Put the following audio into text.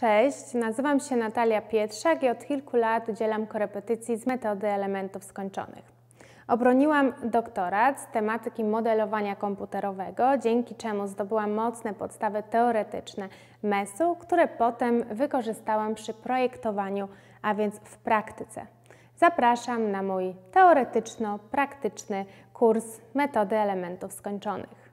Cześć, nazywam się Natalia Pietrzak i od kilku lat udzielam korepetycji z metody elementów skończonych. Obroniłam doktorat z tematyki modelowania komputerowego, dzięki czemu zdobyłam mocne podstawy teoretyczne MES-u, które potem wykorzystałam przy projektowaniu, a więc w praktyce. Zapraszam na mój teoretyczno-praktyczny kurs metody elementów skończonych.